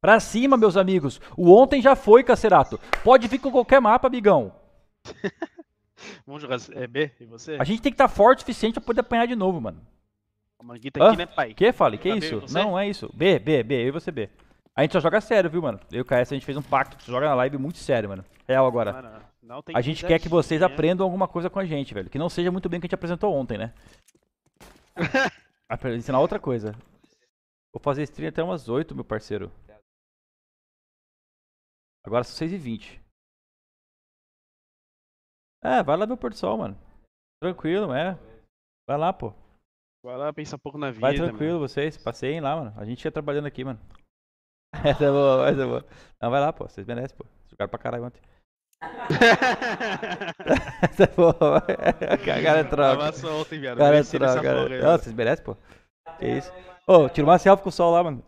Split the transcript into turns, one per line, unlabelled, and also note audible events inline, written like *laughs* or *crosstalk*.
Pra cima, meus amigos. O ontem já foi, Cacerato. Pode vir com qualquer mapa, amigão. *laughs* Vamos jogar é, B
e você? A gente
tem que estar tá forte o suficiente pra poder apanhar de novo, mano.
A manguita aqui, né, pai? Que, Fale? Que é isso? Não,
é isso. B, B, B. Eu e você, B. A gente só joga sério, viu, mano? Eu e o KS, a gente fez um pacto. Joga na live muito sério, mano. Real agora. Mano, não tem a gente quer que vocês né? aprendam alguma coisa com a gente, velho. Que não seja muito bem o que a gente apresentou ontem, né? *laughs* Ensinar outra coisa. Vou fazer stream até umas 8, meu parceiro. Agora são 6h20. É, vai lá ver o pôr do sol, mano. Tranquilo, é. Vai lá, pô.
Vai lá, pensa um pouco na vida. Vai tranquilo
mano. vocês, passeiem lá, mano. A gente ia trabalhando aqui, mano. *laughs* Essa é boa, essa é boa. Não, vai lá, pô. Vocês merecem, pô. Jogaram pra caralho ontem. *laughs*
essa é boa. A *laughs* cara é troca. Ontem, Cara é troca, cara. Né? Não, vocês
merecem, pô. Que isso. Ô, oh, tira uma selfie com o sol lá, mano.